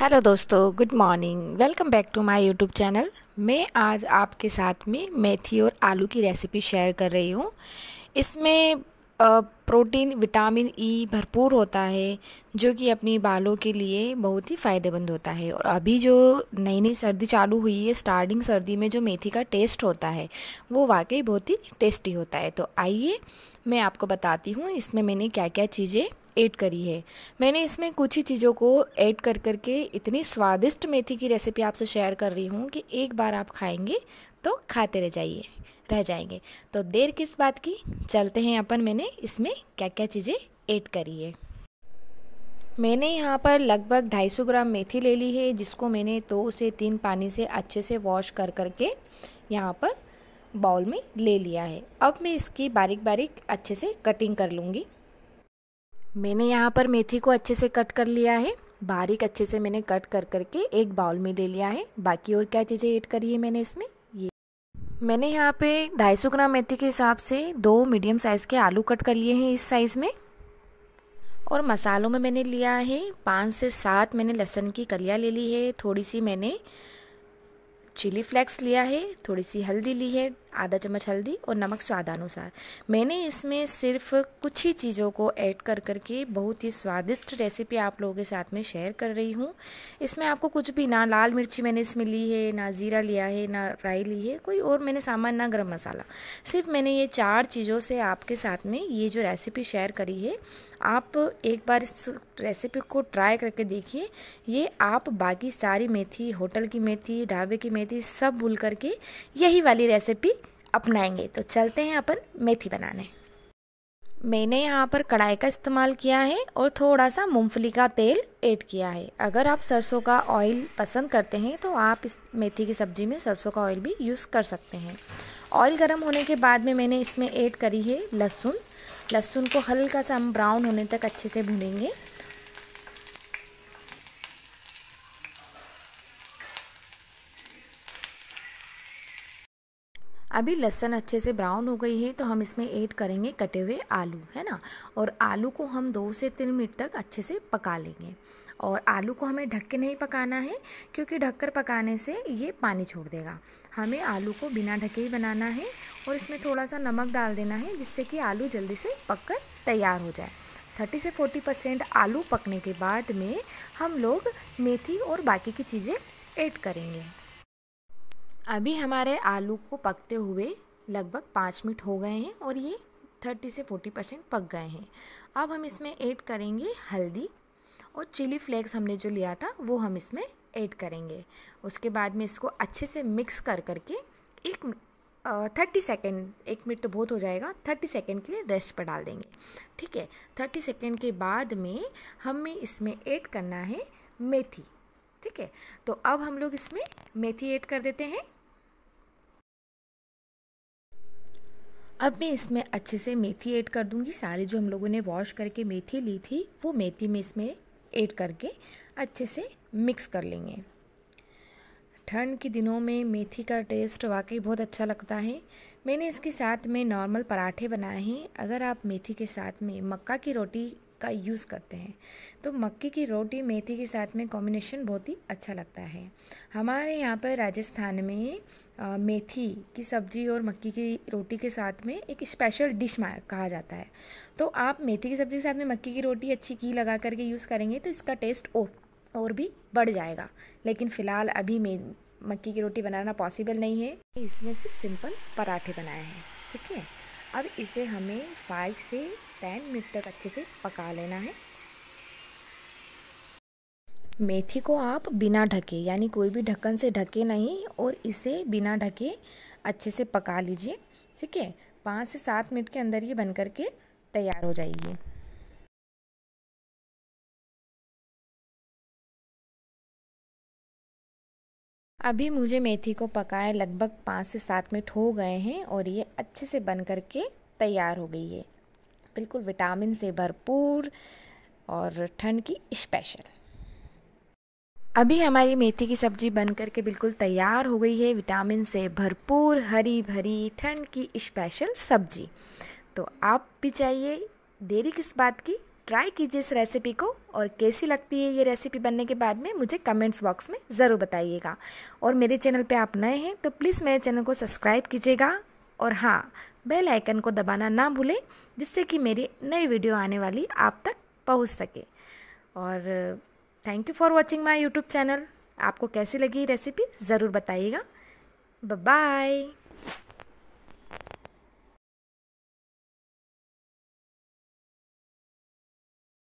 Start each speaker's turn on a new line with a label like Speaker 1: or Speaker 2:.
Speaker 1: hello दोस्तों good morning welcome back to my YouTube channel मैं आज आपके साथ में मेथी और आलू की रेसिपी शेयर कर रही हूँ इसमें प्रोटीन विटामिन ई e भरपूर होता है जो कि अपनी बालों के लिए बहुत ही फ़ायदेमंद होता है और अभी जो नई नई सर्दी चालू हुई है स्टार्टिंग सर्दी में जो मेथी का टेस्ट होता है वो वाकई बहुत ही टेस्टी होता है तो आइए मैं आपको बताती हूँ इसमें मैंने क्या क्या चीज़ें ऐड करी है मैंने इसमें कुछ ही चीज़ों को ऐड कर करके इतनी स्वादिष्ट मेथी की रेसिपी आपसे शेयर कर रही हूँ कि एक बार आप खाएंगे तो खाते रह जाइए रह जाएंगे तो देर किस बात की चलते हैं अपन मैंने इसमें क्या क्या चीज़ें ऐड करी है मैंने यहाँ पर लगभग 250 ग्राम मेथी ले ली है जिसको मैंने दो तो से तीन पानी से अच्छे से वॉश कर कर के यहाँ पर बाउल में ले लिया है अब मैं इसकी बारीक बारीक अच्छे से कटिंग कर लूँगी मैंने यहाँ पर मेथी को अच्छे से कट कर लिया है बारीक अच्छे से मैंने कट कर करके एक बाउल में ले लिया है बाकी और क्या चीज़ें ऐड करी है मैंने इसमें ये मैंने यहाँ पे 250 ग्राम मेथी के हिसाब से दो मीडियम साइज़ के आलू कट कर लिए हैं इस साइज़ में और मसालों में मैंने लिया है पाँच से सात मैंने लहसुन की कलियाँ ले ली है थोड़ी सी मैंने चिली फ्लेक्स लिया है थोड़ी सी हल्दी ली है आधा चम्मच हल्दी और नमक स्वादानुसार मैंने इसमें सिर्फ कुछ ही चीज़ों को ऐड कर करके बहुत ही स्वादिष्ट रेसिपी आप लोगों के साथ में शेयर कर रही हूँ इसमें आपको कुछ भी ना लाल मिर्ची मैंने इसमें ली है ना ज़ीरा लिया है ना राई ली है कोई और मैंने सामान ना गर्म मसाला सिर्फ मैंने ये चार चीज़ों से आपके साथ में ये जो रेसिपी शेयर करी है आप एक बार इस रेसिपी को ट्राई करके देखिए ये आप बाकी सारी मेथी होटल की मेथी ढाबे की मेथी सब भूल करके यही वाली रेसिपी अपनाएंगे तो चलते हैं अपन मेथी बनाने मैंने यहाँ पर कढ़ाई का इस्तेमाल किया है और थोड़ा सा मूंगफली का तेल ऐड किया है अगर आप सरसों का ऑयल पसंद करते हैं तो आप इस मेथी की सब्ज़ी में सरसों का ऑयल भी यूज़ कर सकते हैं ऑयल गर्म होने के बाद में मैंने इसमें ऐड करी है लहसुन लहसुन को हल्का सा हम ब्राउन होने तक अच्छे से भूनेंगे अभी लहसन अच्छे से ब्राउन हो गई है तो हम इसमें ऐड करेंगे कटे हुए आलू है ना और आलू को हम दो से तीन मिनट तक अच्छे से पका लेंगे और आलू को हमें ढक के नहीं पकाना है क्योंकि ढककर पकाने से ये पानी छोड़ देगा हमें आलू को बिना ढके ही बनाना है और इसमें थोड़ा सा नमक डाल देना है जिससे कि आलू जल्दी से पक कर तैयार हो जाए थर्टी से फोर्टी परसेंट आलू पकने के बाद में हम लोग मेथी और बाकी की चीज़ें ऐड करेंगे अभी हमारे आलू को पकते हुए लगभग पाँच मिनट हो गए हैं और ये थर्टी से फोर्टी परसेंट पक गए हैं अब हम इसमें ऐड करेंगे हल्दी और चिली फ्लेक्स हमने जो लिया था वो हम इसमें ऐड करेंगे उसके बाद में इसको अच्छे से मिक्स कर करके एक थर्टी सेकेंड एक मिनट तो बहुत हो जाएगा थर्टी सेकेंड के लिए रेस्ट पर डाल देंगे ठीक है थर्टी सेकेंड के बाद में हमें इसमें ऐड करना है मेथी ठीक है तो अब हम लोग इसमें मेथी ऐड कर देते हैं अब मैं इसमें अच्छे से मेथी ऐड कर दूंगी सारे जो हम लोगों ने वॉश करके मेथी ली थी वो मेथी में इसमें ऐड करके अच्छे से मिक्स कर लेंगे ठंड के दिनों में मेथी का टेस्ट वाकई बहुत अच्छा लगता है मैंने इसके साथ में नॉर्मल पराठे बनाए हैं अगर आप मेथी के साथ में मक्का की रोटी का यूज़ करते हैं तो मक्के की रोटी मेथी के साथ में कॉम्बिनेशन बहुत ही अच्छा लगता है हमारे यहाँ पर राजस्थान में आ, मेथी की सब्ज़ी और मक्की की रोटी के साथ में एक स्पेशल डिश कहा जाता है तो आप मेथी की सब्ज़ी के साथ में मक्की की रोटी अच्छी की लगा करके यूज़ करेंगे तो इसका टेस्ट और और भी बढ़ जाएगा लेकिन फ़िलहाल अभी मे मक्की की रोटी बनाना पॉसिबल नहीं है इसमें सिर्फ सिंपल पराठे बनाए हैं ठीक है अब इसे हमें फाइव से टेन मिनट तक अच्छे से पका लेना है मेथी को आप बिना ढके यानी कोई भी ढक्कन से ढके नहीं और इसे बिना ढके अच्छे से पका लीजिए ठीक है पाँच से सात मिनट के अंदर ये बनकर के तैयार हो जाएगी अभी मुझे मेथी को पकाए लगभग पाँच से सात मिनट हो गए हैं और ये अच्छे से बन कर के तैयार हो गई है बिल्कुल विटामिन से भरपूर और ठंड की स्पेशल अभी हमारी मेथी की सब्जी बन कर के बिल्कुल तैयार हो गई है विटामिन से भरपूर हरी भरी ठंड की स्पेशल सब्जी तो आप भी चाहिए देरी किस बात की ट्राई कीजिए इस रेसिपी को और कैसी लगती है ये रेसिपी बनने के बाद में मुझे कमेंट्स बॉक्स में ज़रूर बताइएगा और मेरे चैनल पे आप नए हैं तो प्लीज़ मेरे चैनल को सब्सक्राइब कीजिएगा और हाँ बेल आइकन को दबाना ना भूलें जिससे कि मेरी नई वीडियो आने वाली आप तक पहुँच सके और thank you for watching my YouTube channel आपको कैसी लगी रेसिपी ज़रूर बताइएगा बाय